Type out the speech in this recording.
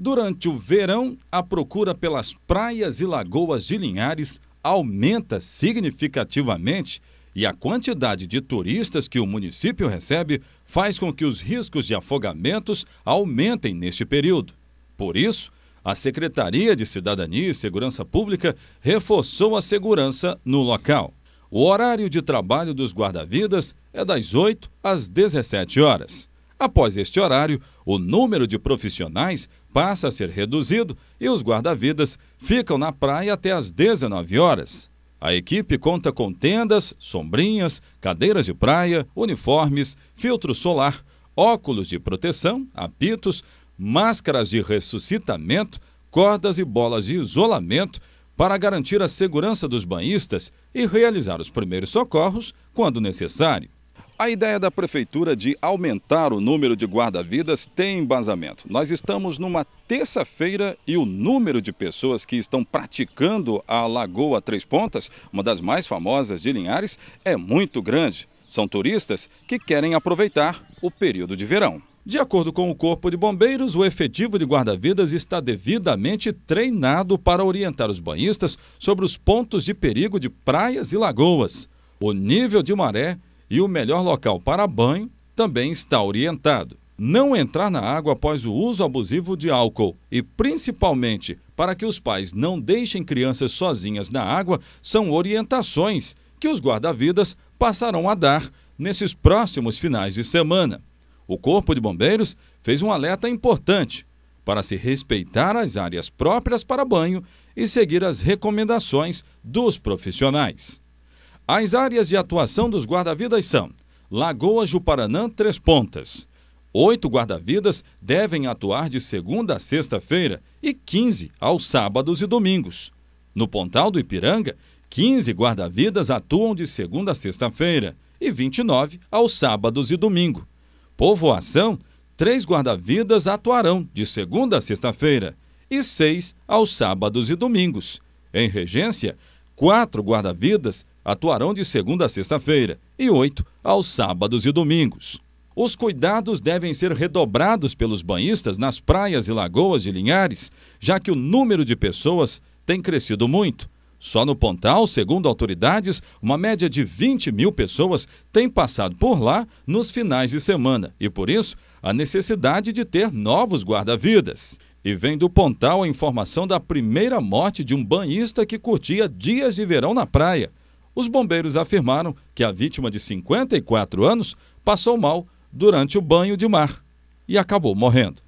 Durante o verão, a procura pelas praias e lagoas de Linhares aumenta significativamente e a quantidade de turistas que o município recebe faz com que os riscos de afogamentos aumentem neste período. Por isso, a Secretaria de Cidadania e Segurança Pública reforçou a segurança no local. O horário de trabalho dos guarda-vidas é das 8 às 17 horas. Após este horário, o número de profissionais passa a ser reduzido e os guarda-vidas ficam na praia até às 19 horas. A equipe conta com tendas, sombrinhas, cadeiras de praia, uniformes, filtro solar, óculos de proteção, apitos, máscaras de ressuscitamento, cordas e bolas de isolamento para garantir a segurança dos banhistas e realizar os primeiros socorros quando necessário. A ideia da prefeitura de aumentar o número de guarda-vidas tem embasamento. Nós estamos numa terça-feira e o número de pessoas que estão praticando a Lagoa Três Pontas, uma das mais famosas de Linhares, é muito grande. São turistas que querem aproveitar o período de verão. De acordo com o Corpo de Bombeiros, o efetivo de guarda-vidas está devidamente treinado para orientar os banhistas sobre os pontos de perigo de praias e lagoas. O nível de maré e o melhor local para banho também está orientado. Não entrar na água após o uso abusivo de álcool e, principalmente, para que os pais não deixem crianças sozinhas na água, são orientações que os guarda-vidas passarão a dar nesses próximos finais de semana. O Corpo de Bombeiros fez um alerta importante para se respeitar as áreas próprias para banho e seguir as recomendações dos profissionais. As áreas de atuação dos guarda-vidas são Lagoa Juparanã, Três Pontas. Oito guarda-vidas devem atuar de segunda a sexta-feira e 15 aos sábados e domingos. No Pontal do Ipiranga, 15 guarda-vidas atuam de segunda a sexta-feira e 29 aos sábados e domingo. Povoação, três guarda-vidas atuarão de segunda a sexta-feira e seis aos sábados e domingos. Em Regência, Quatro guarda-vidas atuarão de segunda a sexta-feira e oito aos sábados e domingos. Os cuidados devem ser redobrados pelos banhistas nas praias e lagoas de Linhares, já que o número de pessoas tem crescido muito só no Pontal, segundo autoridades, uma média de 20 mil pessoas tem passado por lá nos finais de semana e, por isso, a necessidade de ter novos guarda-vidas. E vem do Pontal a informação da primeira morte de um banhista que curtia dias de verão na praia. Os bombeiros afirmaram que a vítima de 54 anos passou mal durante o banho de mar e acabou morrendo.